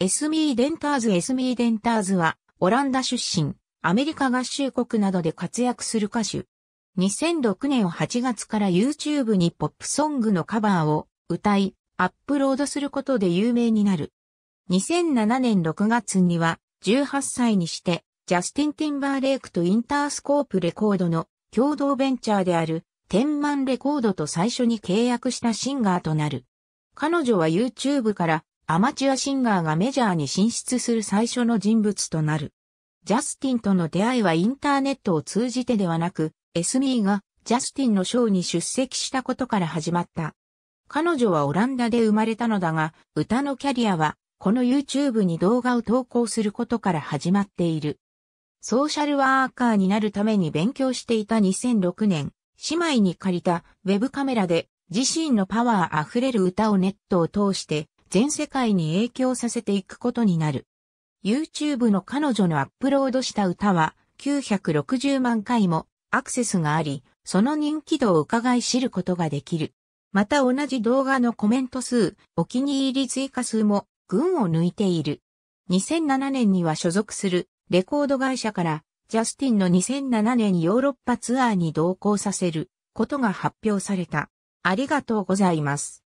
エスミー・デンターズエスミー・デンターズは、オランダ出身、アメリカ合衆国などで活躍する歌手。2006年8月から YouTube にポップソングのカバーを歌い、アップロードすることで有名になる。2007年6月には、18歳にして、ジャスティン・ティンバーレイクとインタースコープレコードの共同ベンチャーである、テンマンレコードと最初に契約したシンガーとなる。彼女は YouTube からアマチュアシンガーがメジャーに進出する最初の人物となる。ジャスティンとの出会いはインターネットを通じてではなく、エスミーがジャスティンのショーに出席したことから始まった。彼女はオランダで生まれたのだが、歌のキャリアは、この YouTube に動画を投稿することから始まっている。ソーシャルワーカーになるために勉強していた2006年、姉妹に借りたウェブカメラで自身のパワーあふれる歌をネットを通して全世界に影響させていくことになる。YouTube の彼女のアップロードした歌は960万回もアクセスがあり、その人気度を伺い知ることができる。また同じ動画のコメント数、お気に入り追加数も群を抜いている。2007年には所属するレコード会社からジャスティンの2007年ヨーロッパツアーに同行させることが発表された。ありがとうございます。